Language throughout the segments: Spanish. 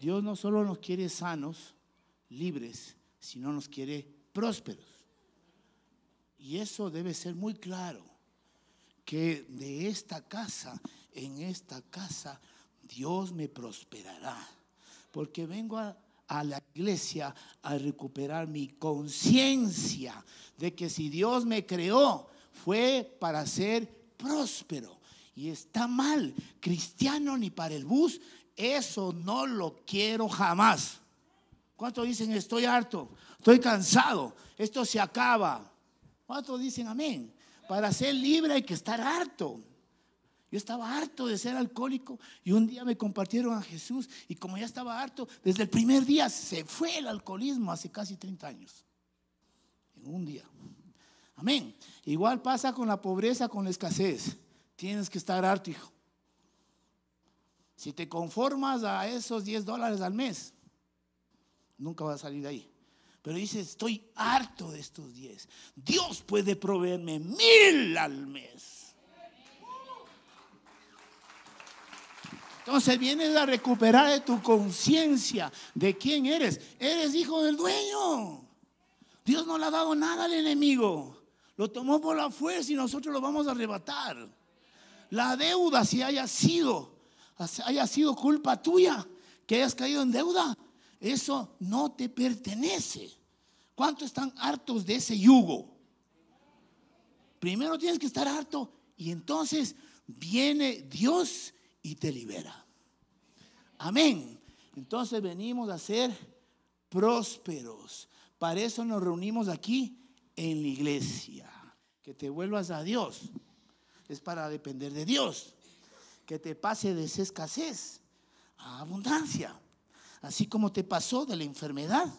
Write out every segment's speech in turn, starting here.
Dios no solo nos quiere sanos, libres, sino nos quiere prósperos. Y eso debe ser muy claro, que de esta casa, en esta casa, Dios me prosperará. Porque vengo a, la iglesia a recuperar mi conciencia de que si Dios me creó, fue para ser próspero. Y está mal, cristiano ni para el bus eso no lo quiero jamás. ¿Cuántos dicen estoy harto? Estoy cansado. Esto se acaba. ¿Cuántos dicen amén? Para ser libre hay que estar harto. Yo estaba harto de ser alcohólico y un día me compartieron a Jesús y como ya estaba harto, desde el primer día se fue el alcoholismo hace casi 30 años. En un día. Amén. Igual pasa con la pobreza, con la escasez. Tienes que estar harto, hijo. Si te conformas a esos 10 dólares al mes, nunca vas a salir de ahí. Pero dices estoy harto de estos 10. Dios puede proveerme mil al mes. Entonces vienes a recuperar de tu conciencia de quién eres. Eres hijo del dueño. Dios no le ha dado nada al enemigo. Lo tomó por la fuerza y nosotros lo vamos a arrebatar. La deuda, si haya sido haya sido culpa tuya que hayas caído en deuda, eso no te pertenece. ¿Cuántos están hartos de ese yugo? Primero tienes que estar harto y entonces viene Dios y te libera. Amén. Entonces venimos a ser prósperos. Para eso nos reunimos aquí en la iglesia. Que te vuelvas a Dios. Es para depender de Dios que te pase de esa escasez a abundancia, así como te pasó de la enfermedad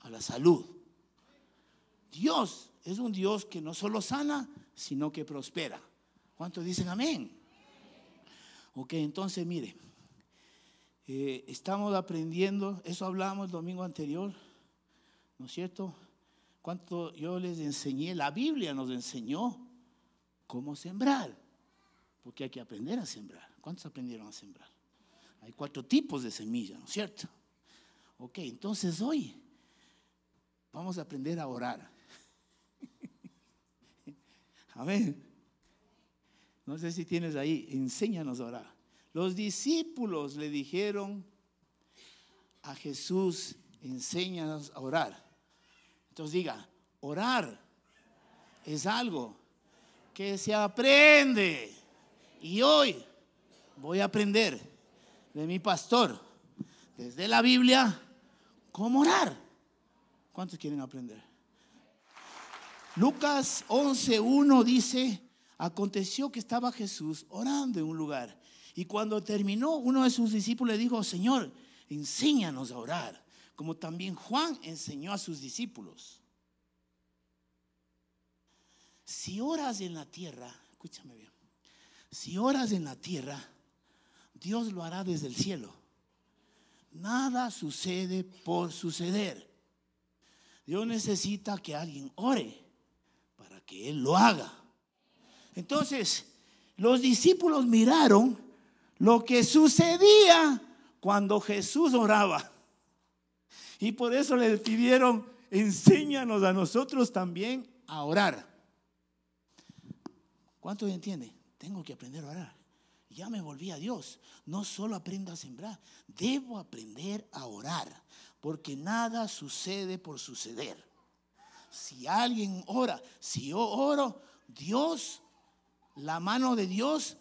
a la salud. Dios es un Dios que no solo sana, sino que prospera. ¿Cuántos dicen amén? Ok, entonces mire, eh, estamos aprendiendo, eso hablábamos el domingo anterior, ¿no es cierto? Cuánto yo les enseñé, la Biblia nos enseñó cómo sembrar porque hay que aprender a sembrar. ¿Cuántos aprendieron a sembrar? Hay cuatro tipos de semillas, ¿no es cierto? Ok, entonces hoy vamos a aprender a orar. Amén. No sé si tienes ahí, enséñanos a orar. Los discípulos le dijeron a Jesús, enséñanos a orar. Entonces diga, orar es algo que se aprende. Y hoy voy a aprender de mi pastor, desde la Biblia, cómo orar. ¿Cuántos quieren aprender? Lucas 11.1 dice, aconteció que estaba Jesús orando en un lugar. Y cuando terminó, uno de sus discípulos le dijo, Señor, enséñanos a orar, como también Juan enseñó a sus discípulos. Si oras en la tierra, escúchame bien, si oras en la tierra, Dios lo hará desde el cielo. Nada sucede por suceder. Dios necesita que alguien ore para que Él lo haga. Entonces, los discípulos miraron lo que sucedía cuando Jesús oraba. Y por eso le pidieron, enséñanos a nosotros también a orar. ¿Cuánto entiende? tengo que aprender a orar. Ya me volví a Dios. No solo aprendo a sembrar, debo aprender a orar, porque nada sucede por suceder. Si alguien ora, si yo oro, Dios, la mano de Dios,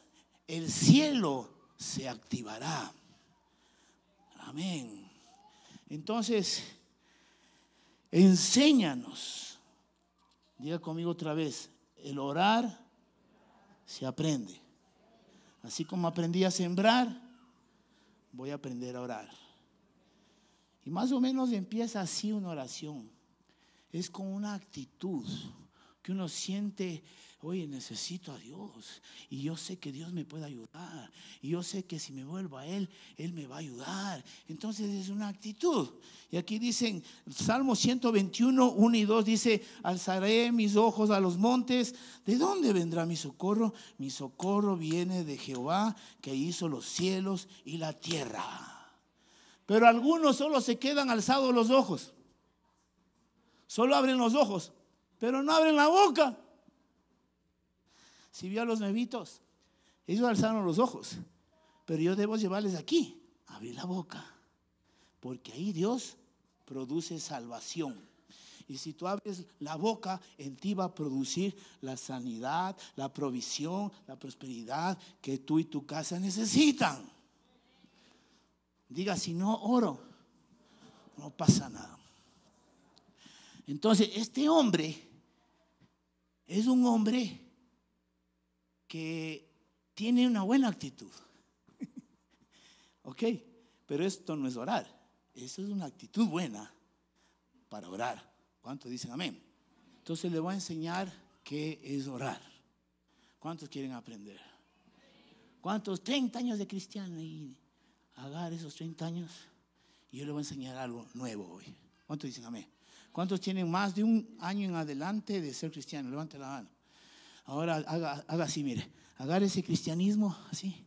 el cielo se activará. Amén. Entonces, enséñanos, diga conmigo otra vez, el orar se aprende. Así como aprendí a sembrar, voy a aprender a orar. Y más o menos empieza así una oración. Es con una actitud uno siente, oye, necesito a Dios y yo sé que Dios me puede ayudar y yo sé que si me vuelvo a Él, Él me va a ayudar. Entonces es una actitud. Y aquí dicen, Salmo 121, 1 y 2 dice, alzaré mis ojos a los montes, ¿de dónde vendrá mi socorro? Mi socorro viene de Jehová que hizo los cielos y la tierra. Pero algunos solo se quedan alzados los ojos. Solo abren los ojos pero no abren la boca. Si vio a los nevitos ellos alzaron los ojos, pero yo debo llevarles aquí, abrir la boca, porque ahí Dios produce salvación. Y si tú abres la boca, en ti va a producir la sanidad, la provisión, la prosperidad que tú y tu casa necesitan. Diga, si no oro, no pasa nada. Entonces, este hombre es un hombre que tiene una buena actitud. ok, pero esto no es orar, eso es una actitud buena para orar. ¿Cuántos dicen amén? Entonces le voy a enseñar qué es orar. ¿Cuántos quieren aprender? ¿Cuántos 30 años de cristiano y agar esos 30 años? Y yo le voy a enseñar algo nuevo hoy. ¿Cuántos dicen amén? ¿Cuántos tienen más de un año en adelante de ser cristiano? Levante la mano. Ahora haga, así, mire. Agarre ese cristianismo, así,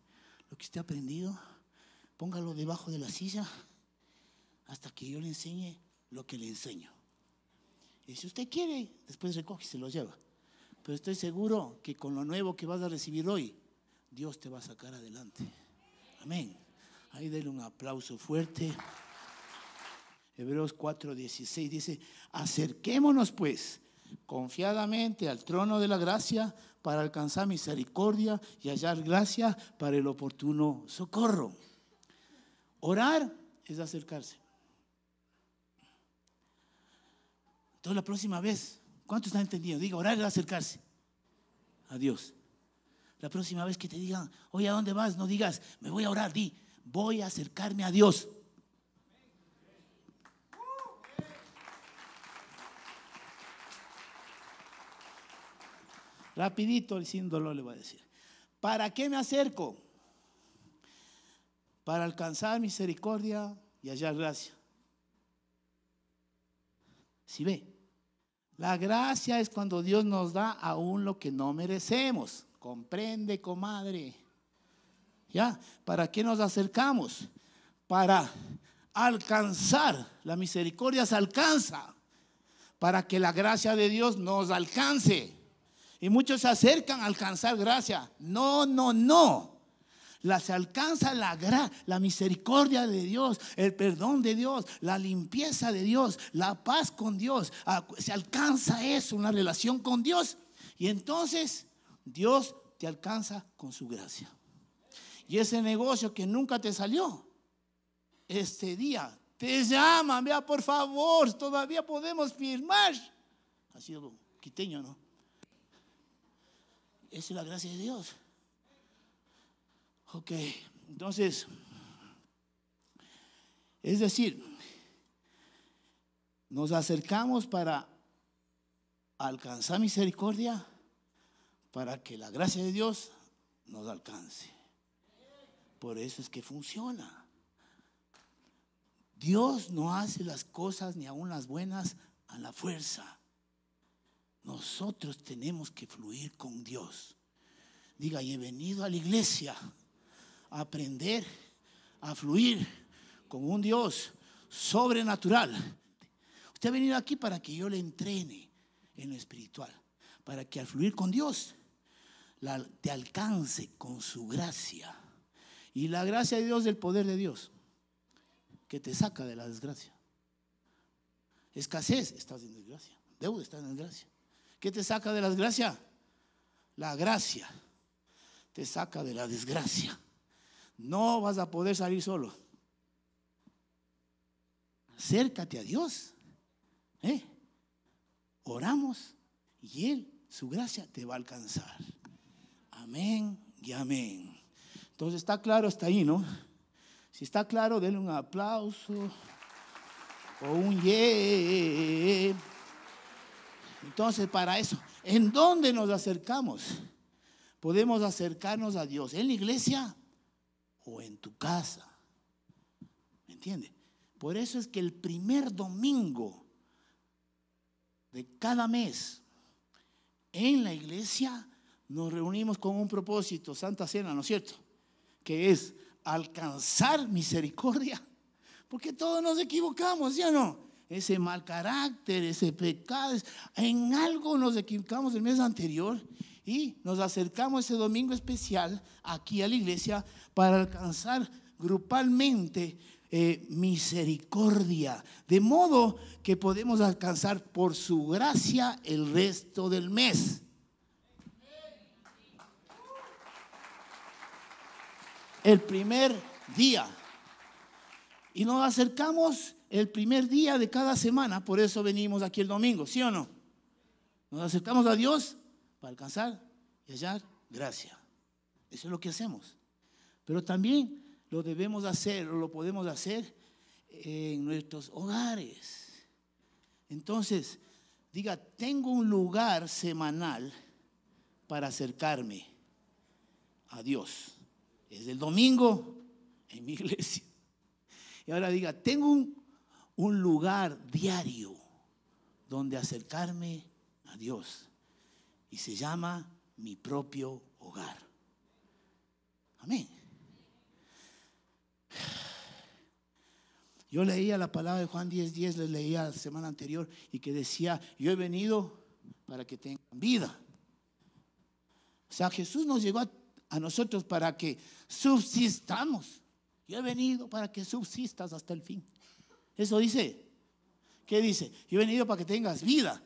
lo que usted ha aprendido, póngalo debajo de la silla hasta que yo le enseñe lo que le enseño. Y si usted quiere, después recoge y se lo lleva. Pero estoy seguro que con lo nuevo que vas a recibir hoy, Dios te va a sacar adelante. Amén. Ahí denle un aplauso fuerte. Hebreos 4:16 dice, acerquémonos pues confiadamente al trono de la gracia para alcanzar misericordia y hallar gracia para el oportuno socorro. Orar es acercarse. Entonces la próxima vez, ¿cuántos está entendido? Diga, orar es acercarse a Dios. La próxima vez que te digan, oye, ¿a dónde vas? No digas, me voy a orar, di, voy a acercarme a Dios. Rapidito y sin dolor le voy a decir. ¿Para qué me acerco? Para alcanzar misericordia y hallar gracia. Si ve, la gracia es cuando Dios nos da aún lo que no merecemos. Comprende, comadre. ¿Ya? ¿Para qué nos acercamos? Para alcanzar. La misericordia se alcanza. Para que la gracia de Dios nos alcance. Y muchos se acercan a alcanzar gracia. No, no, no. La, se alcanza la, la misericordia de Dios, el perdón de Dios, la limpieza de Dios, la paz con Dios. Ah, se alcanza eso, una relación con Dios. Y entonces Dios te alcanza con su gracia. Y ese negocio que nunca te salió, este día te llaman, vea por favor, todavía podemos firmar. Ha sido quiteño, ¿no? es la gracia de Dios. Ok, entonces, es decir, nos acercamos para alcanzar misericordia, para que la gracia de Dios nos alcance. Por eso es que funciona. Dios no hace las cosas ni aún las buenas a la fuerza. Nosotros tenemos que fluir con Dios. Diga, y he venido a la iglesia a aprender a fluir con un Dios sobrenatural. Usted ha venido aquí para que yo le entrene en lo espiritual, para que al fluir con Dios te alcance con su gracia. Y la gracia de Dios del poder de Dios, que te saca de la desgracia. Escasez, estás en desgracia. Deuda, estás en desgracia. ¿Qué te saca de la desgracia? La gracia te saca de la desgracia. No vas a poder salir solo. Acércate a Dios. ¿eh? Oramos y Él, su gracia, te va a alcanzar. Amén y amén. Entonces está claro hasta ahí, ¿no? Si está claro, denle un aplauso o un yeah. Entonces, para eso, ¿en dónde nos acercamos? Podemos acercarnos a Dios, en la iglesia o en tu casa. ¿Me entiende? Por eso es que el primer domingo de cada mes en la iglesia nos reunimos con un propósito, Santa Cena, ¿no es cierto? Que es alcanzar misericordia. Porque todos nos equivocamos, ¿ya no? ese mal carácter, ese pecado. En algo nos equivocamos el mes anterior y nos acercamos ese domingo especial aquí a la iglesia para alcanzar grupalmente eh, misericordia, de modo que podemos alcanzar por su gracia el resto del mes. El primer día. Y nos acercamos el primer día de cada semana, por eso venimos aquí el domingo, ¿sí o no? Nos acercamos a Dios para alcanzar y hallar gracia. Eso es lo que hacemos. Pero también lo debemos hacer o lo podemos hacer en nuestros hogares. Entonces, diga, tengo un lugar semanal para acercarme a Dios. Es el domingo en mi iglesia. Y ahora diga, tengo un un lugar diario donde acercarme a Dios. Y se llama mi propio hogar. Amén. Yo leía la palabra de Juan 10:10, 10, les leía la semana anterior y que decía, yo he venido para que tengan vida. O sea, Jesús nos llegó a, nosotros para que subsistamos. Yo he venido para que subsistas hasta el fin. Eso dice. ¿Qué dice? Yo he venido para que tengas vida.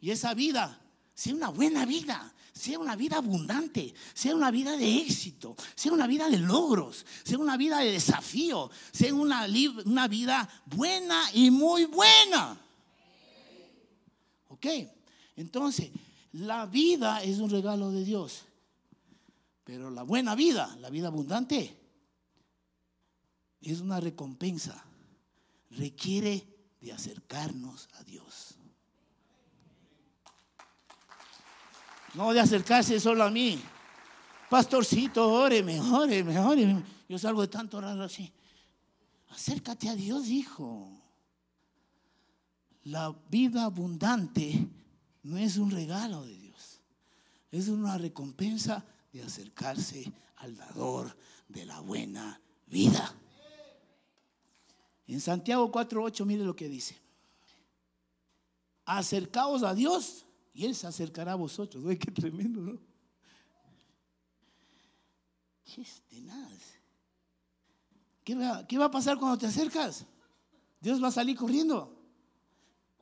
Y esa vida sea una buena vida, sea una vida abundante, sea una vida de éxito, sea una vida de logros, sea una vida de desafío, sea una, una vida buena y muy buena. ¿Ok? Entonces, la vida es un regalo de Dios. Pero la buena vida, la vida abundante, es una recompensa requiere de acercarnos a Dios. No de acercarse solo a mí. Pastorcito, óreme, óreme, óreme. Yo salgo de tanto raro así. Acércate a Dios, hijo. La vida abundante no es un regalo de Dios. Es una recompensa de acercarse al dador de la buena vida. En Santiago 4.8 mire lo que dice. Acercaos a Dios y Él se acercará a vosotros. Uy, qué tremendo, ¿no? Este, ¿Qué, va a pasar cuando te acercas? Dios va a salir corriendo.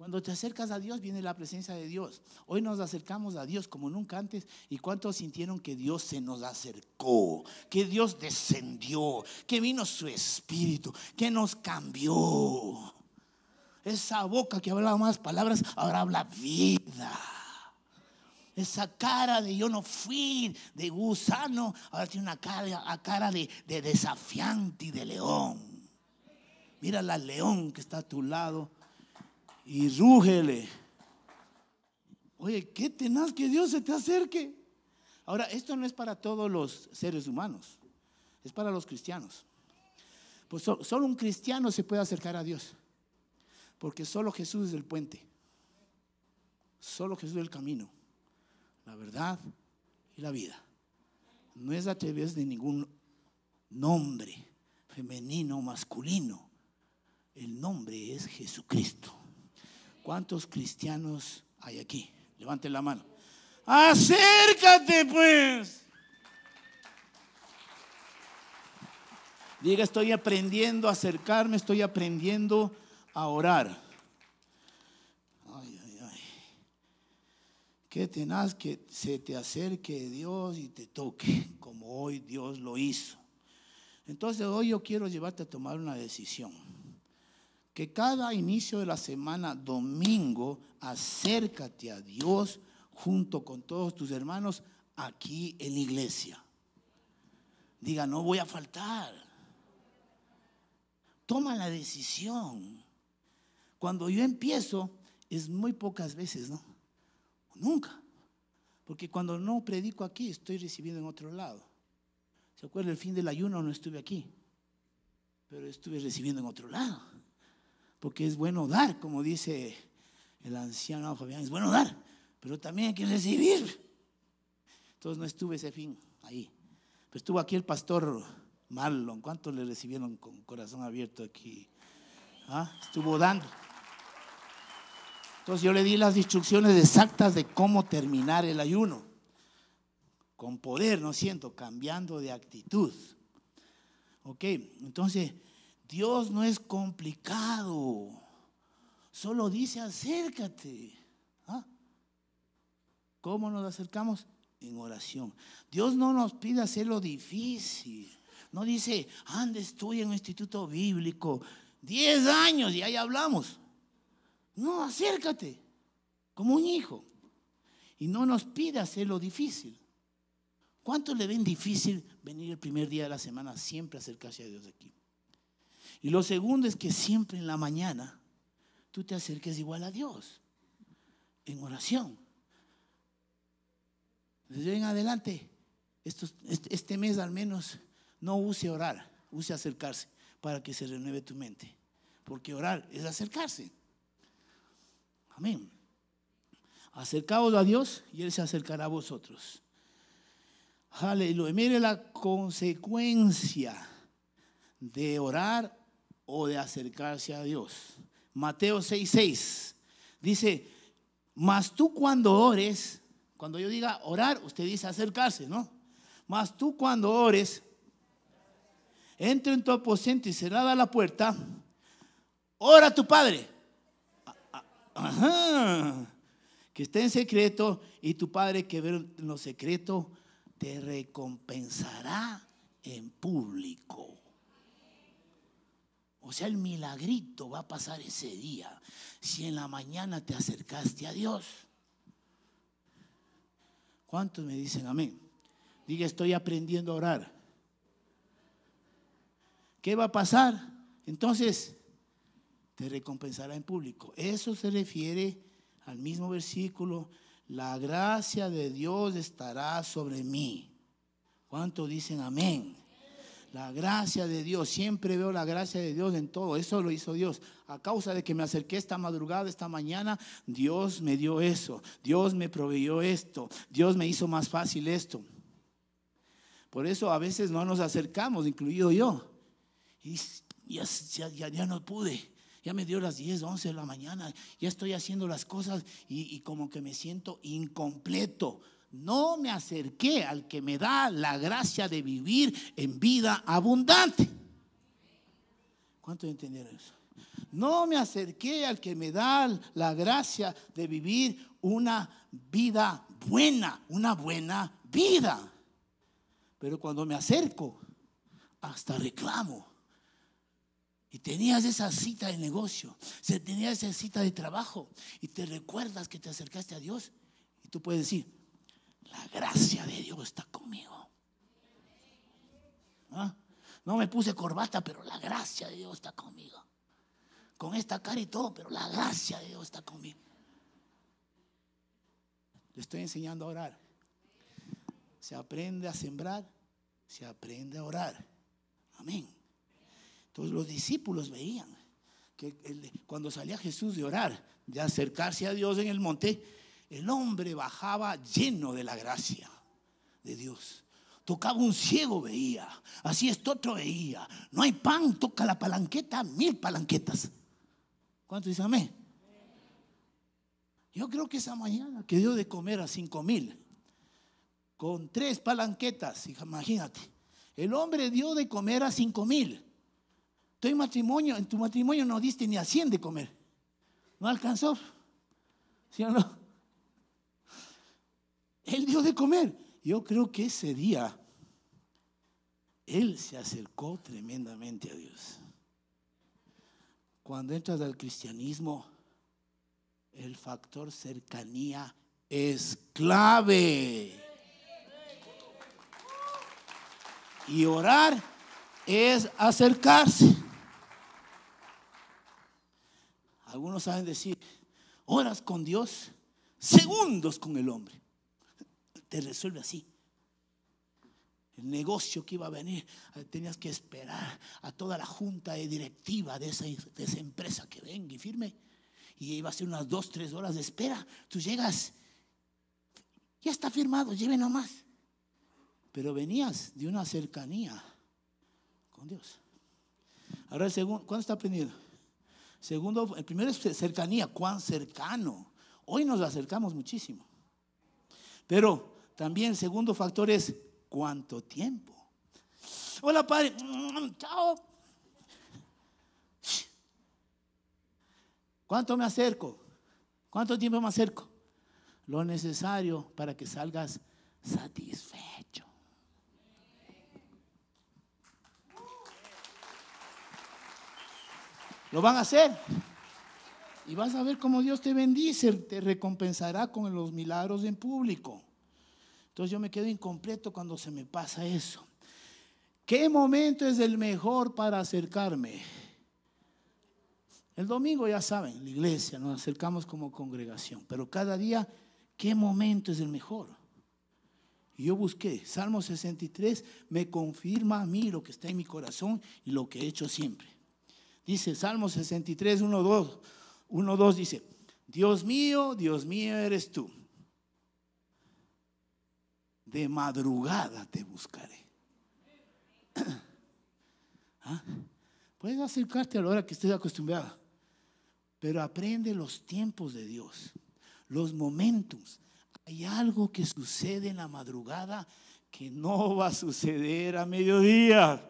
Cuando te acercas a Dios viene la presencia de Dios. Hoy nos acercamos a Dios como nunca antes. ¿Y cuántos sintieron que Dios se nos acercó? Que Dios descendió, que vino su espíritu, que nos cambió. Esa boca que hablaba más palabras, ahora habla vida. Esa cara de yo no fui de gusano, ahora tiene una cara, de, de desafiante y de león. Mira la león que está a tu lado y rúgele. Oye, qué tenaz que Dios se te acerque. Ahora, esto no es para todos los seres humanos, es para los cristianos. Pues solo un cristiano se puede acercar a Dios, porque solo Jesús es el puente, solo Jesús es el camino, la verdad y la vida. No es a través de ningún nombre femenino o masculino, el nombre es Jesucristo. ¿Cuántos cristianos hay aquí? Levanten la mano. Acércate pues. Diga, estoy aprendiendo a acercarme, estoy aprendiendo a orar. Ay, ay, ay. Qué tenaz que se te acerque Dios y te toque, como hoy Dios lo hizo. Entonces hoy yo quiero llevarte a tomar una decisión que cada inicio de la semana, domingo, acércate a Dios junto con todos tus hermanos aquí en la iglesia. Diga, no voy a faltar. Toma la decisión. Cuando yo empiezo, es muy pocas veces, ¿no? Nunca. Porque cuando no predico aquí, estoy recibiendo en otro lado. ¿Se acuerda? El fin del ayuno no estuve aquí, pero estuve recibiendo en otro lado porque es bueno dar, como dice el anciano Fabián, es bueno dar, pero también hay que recibir. Entonces no estuve ese fin ahí. Pero estuvo aquí el pastor Marlon. ¿Cuántos le recibieron con corazón abierto aquí? Ah, estuvo dando. Entonces yo le di las instrucciones exactas de cómo terminar el ayuno. Con poder, no siento, cambiando de actitud. Ok, entonces Dios no es complicado. Solo dice acércate. ¿Ah? ¿Cómo nos acercamos? En oración. Dios no nos pide hacer lo difícil. No dice, anda, estudia en un instituto bíblico. Diez años y ahí hablamos. No, acércate como un hijo. Y no nos pide hacer lo difícil. ¿Cuánto le ven difícil venir el primer día de la semana siempre acercarse a Dios aquí? Y lo segundo es que siempre en la mañana tú te acerques igual a Dios, en oración. Desde en adelante, este, este mes al menos, no use orar, use acercarse para que se renueve tu mente. Porque orar es acercarse. Amén. Acercaos a Dios y Él se acercará a vosotros. Aleluya. Mire la consecuencia de orar o de acercarse a Dios. Mateo 6:6 6, dice, mas tú cuando ores, cuando yo diga orar, usted dice acercarse, ¿no? Mas tú cuando ores, entra en tu aposento y cerrada la puerta, ora a tu Padre. Que esté en secreto y tu Padre que ve lo secreto te recompensará en público. O sea, el milagrito va a pasar ese día si en la mañana te acercaste a Dios. ¿Cuántos me dicen amén? Diga, estoy aprendiendo a orar. ¿Qué va a pasar? Entonces, te recompensará en público. Eso se refiere al mismo versículo, la gracia de Dios estará sobre mí. ¿Cuántos dicen amén? La gracia de Dios, siempre veo la gracia de Dios en todo. Eso lo hizo Dios. A causa de que me acerqué esta madrugada, esta mañana, Dios me dio eso. Dios me proveyó esto. Dios me hizo más fácil esto. Por eso a veces no nos acercamos, incluido yo. Y ya, no pude. Ya me dio las 10, 11 de la mañana. Ya estoy haciendo las cosas y como que me siento incompleto no me acerqué al que me da la gracia de vivir en vida abundante. ¿Cuánto entendieron eso? No me acerqué al que me da la gracia de vivir una vida buena, una buena vida. Pero cuando me acerco, hasta reclamo. Y tenías esa cita de negocio, tenías esa cita de trabajo y te recuerdas que te acercaste a Dios. Y tú puedes decir, la gracia de Dios está conmigo. ¿Ah? No me puse corbata, pero la gracia de Dios está conmigo. Con esta cara y todo, pero la gracia de Dios está conmigo. Le estoy enseñando a orar. Se aprende a sembrar, se aprende a orar. Amén. Entonces los discípulos veían que cuando salía Jesús de orar, de acercarse a Dios en el monte, el hombre bajaba lleno de la gracia de Dios. Tocaba un ciego, veía. Así esto otro veía. No hay pan, toca la palanqueta, mil palanquetas. ¿Cuánto dice amén? Yo creo que esa mañana que dio de comer a cinco mil, con tres palanquetas, imagínate. El hombre dio de comer a cinco mil. Tu matrimonio, en tu matrimonio no diste ni a cien de comer. No alcanzó. ¿Sí o no? Él dio de comer. Yo creo que ese día él se acercó tremendamente a Dios. Cuando entras al cristianismo, el factor cercanía es clave. Y orar es acercarse. Algunos saben decir, horas con Dios, segundos con el hombre te resuelve así. El negocio que iba a venir, tenías que esperar a toda la junta directiva de esa, de esa empresa que venga y firme. Y iba a ser unas dos, tres horas de espera. Tú llegas, ya está firmado, lleve nomás. Pero venías de una cercanía con Dios. Ahora el segundo, ¿cuándo está aprendido? Segundo, el primero es cercanía, cuán cercano. Hoy nos acercamos muchísimo. Pero también, segundo factor es cuánto tiempo. Hola, padre. Mm, chao. ¿Cuánto me acerco? ¿Cuánto tiempo me acerco? Lo necesario para que salgas satisfecho. Lo van a hacer. Y vas a ver cómo Dios te bendice, te recompensará con los milagros en público. Entonces yo me quedo incompleto cuando se me pasa eso. ¿Qué momento es el mejor para acercarme? El domingo ya saben, la iglesia, nos acercamos como congregación, pero cada día, ¿qué momento es el mejor? yo busqué, Salmo 63 me confirma a mí lo que está en mi corazón y lo que he hecho siempre. Dice Salmo 63, 1, 2, 1, 2 dice, Dios mío, Dios mío eres tú de madrugada te buscaré. ¿Ah? Puedes acercarte a la hora que estés acostumbrada, pero aprende los tiempos de Dios, los momentos. Hay algo que sucede en la madrugada que no va a suceder a mediodía.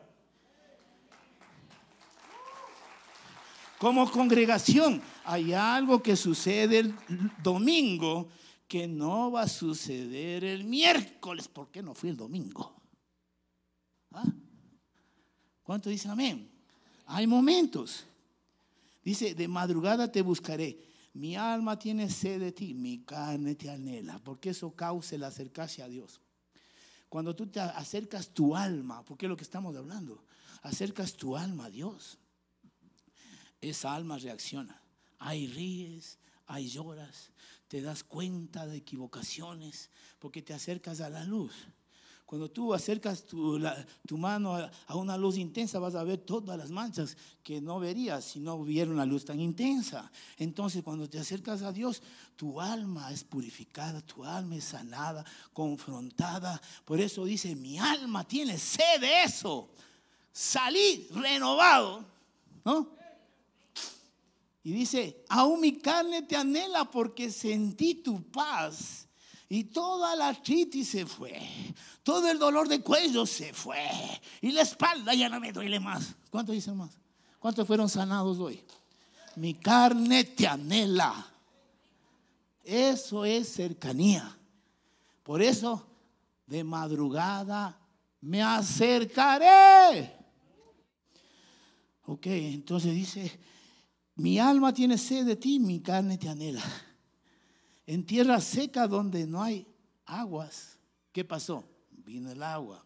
Como congregación, hay algo que sucede el domingo que no va a suceder el miércoles, porque no fui el domingo. ¿Ah? ¿Cuánto dicen amén? Hay momentos. Dice, de madrugada te buscaré. Mi alma tiene sed de ti, mi carne te anhela, porque eso causa el acercarse a Dios. Cuando tú te acercas tu alma, porque es lo que estamos hablando, acercas tu alma a Dios, esa alma reacciona. Hay ríes, ahí lloras, te das cuenta de equivocaciones, porque te acercas a la luz. Cuando tú acercas tu, mano a, una luz intensa, vas a ver todas las manchas que no verías si no hubiera una luz tan intensa. Entonces, cuando te acercas a Dios, tu alma es purificada, tu alma es sanada, confrontada. Por eso dice, mi alma tiene sed de eso. Salir renovado, ¿no? Y dice, aún mi carne te anhela porque sentí tu paz. Y toda la artritis se fue. Todo el dolor de cuello se fue. Y la espalda ya no me duele más. ¿Cuántos dicen más? ¿Cuántos fueron sanados hoy? Mi carne te anhela. Eso es cercanía. Por eso, de madrugada me acercaré. Ok, entonces dice, mi alma tiene sed de ti, mi carne te anhela. En tierra seca donde no hay aguas. ¿Qué pasó? Vino el agua.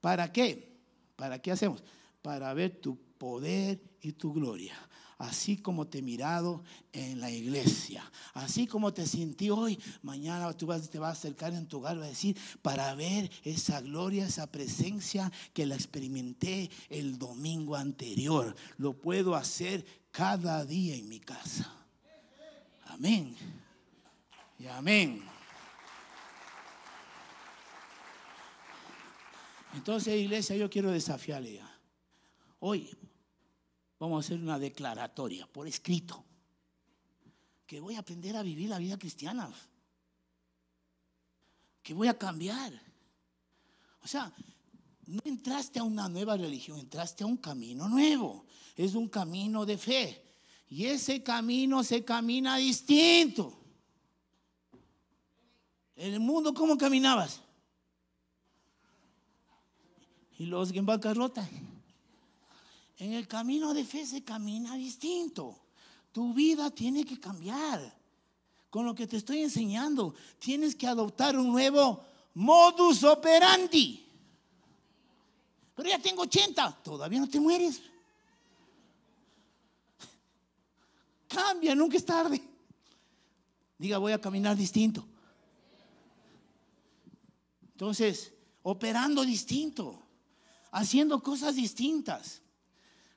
¿Para qué? ¿Para qué hacemos? Para ver tu poder y tu gloria así como te he mirado en la iglesia, así como te sentí hoy, mañana tú vas, te vas a acercar en tu hogar, a decir, para ver esa gloria, esa presencia que la experimenté el domingo anterior, lo puedo hacer cada día en mi casa. Amén. Y amén. Entonces, iglesia, yo quiero desafiarle Hoy, vamos a hacer una declaratoria por escrito, que voy a aprender a vivir la vida cristiana, que voy a cambiar. O sea, no entraste a una nueva religión, entraste a un camino nuevo, es un camino de fe. Y ese camino se camina distinto. En el mundo, ¿cómo caminabas? Y los en bancarrota. En el camino de fe se camina distinto. Tu vida tiene que cambiar. Con lo que te estoy enseñando, tienes que adoptar un nuevo modus operandi. Pero ya tengo 80, todavía no te mueres. Cambia, nunca es tarde. Diga, voy a caminar distinto. Entonces, operando distinto, haciendo cosas distintas.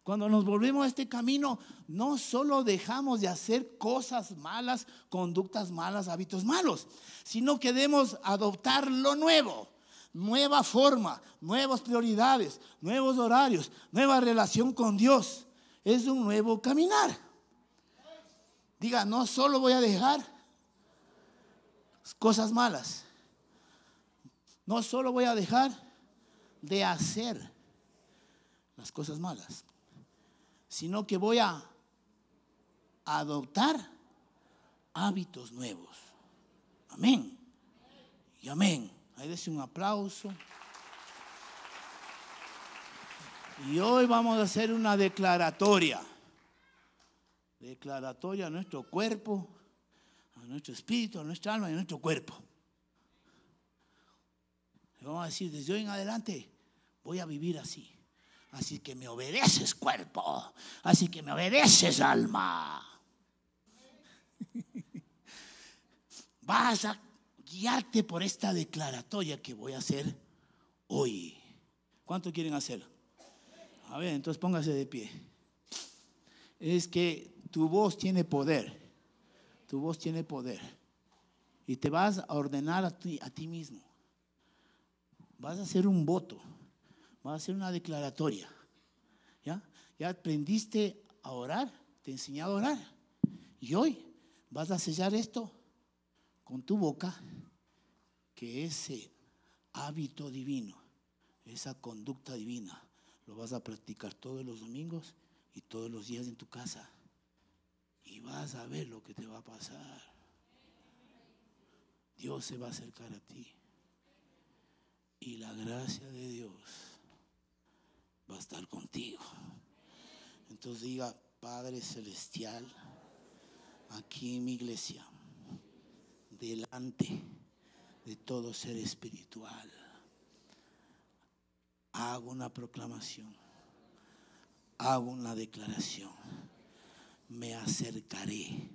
Cuando nos volvemos a este camino, no solo dejamos de hacer cosas malas, conductas malas, hábitos malos, sino que debemos adoptar lo nuevo, nueva forma, nuevas prioridades, nuevos horarios, nueva relación con Dios. Es un nuevo caminar. Diga, no solo voy a dejar cosas malas, no solo voy a dejar de hacer las cosas malas sino que voy a adoptar hábitos nuevos. Amén. Y amén. Ahí dice un aplauso. Y hoy vamos a hacer una declaratoria. Declaratoria a nuestro cuerpo, a nuestro espíritu, a nuestra alma y a nuestro cuerpo. vamos a decir, desde hoy en adelante voy a vivir así. Así que me obedeces cuerpo, así que me obedeces alma. Vas a guiarte por esta declaratoria que voy a hacer hoy. ¿Cuánto quieren hacer? A ver, entonces póngase de pie. Es que tu voz tiene poder. Tu voz tiene poder. Y te vas a ordenar a ti, a ti mismo. Vas a hacer un voto vas a hacer una declaratoria. ¿Ya? Ya aprendiste a orar, te enseñé a orar. Y hoy vas a sellar esto con tu boca, que ese hábito divino, esa conducta divina, lo vas a practicar todos los domingos y todos los días en tu casa. Y vas a ver lo que te va a pasar. Dios se va a acercar a ti. Y la gracia de Dios va a estar contigo. Entonces diga, Padre Celestial, aquí en mi iglesia, delante de todo ser espiritual, hago una proclamación, hago una declaración, me acercaré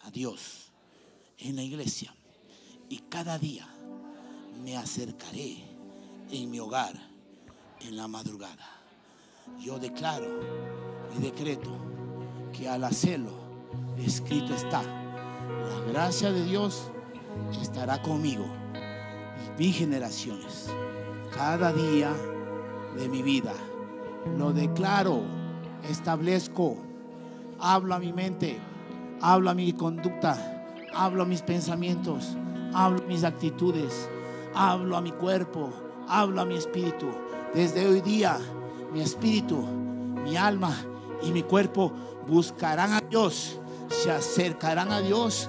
a Dios en la iglesia y cada día me acercaré en mi hogar en la madrugada yo declaro y decreto que al hacerlo, escrito está, la gracia de Dios estará conmigo y mis generaciones cada día de mi vida. Lo declaro, establezco, hablo a mi mente, hablo a mi conducta, hablo a mis pensamientos, hablo a mis actitudes, hablo a mi cuerpo, hablo a mi espíritu. Desde hoy día mi espíritu, mi alma y mi cuerpo buscarán a Dios, se acercarán a Dios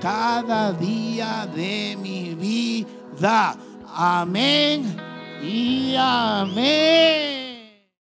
cada día de mi vida. Amén y amén.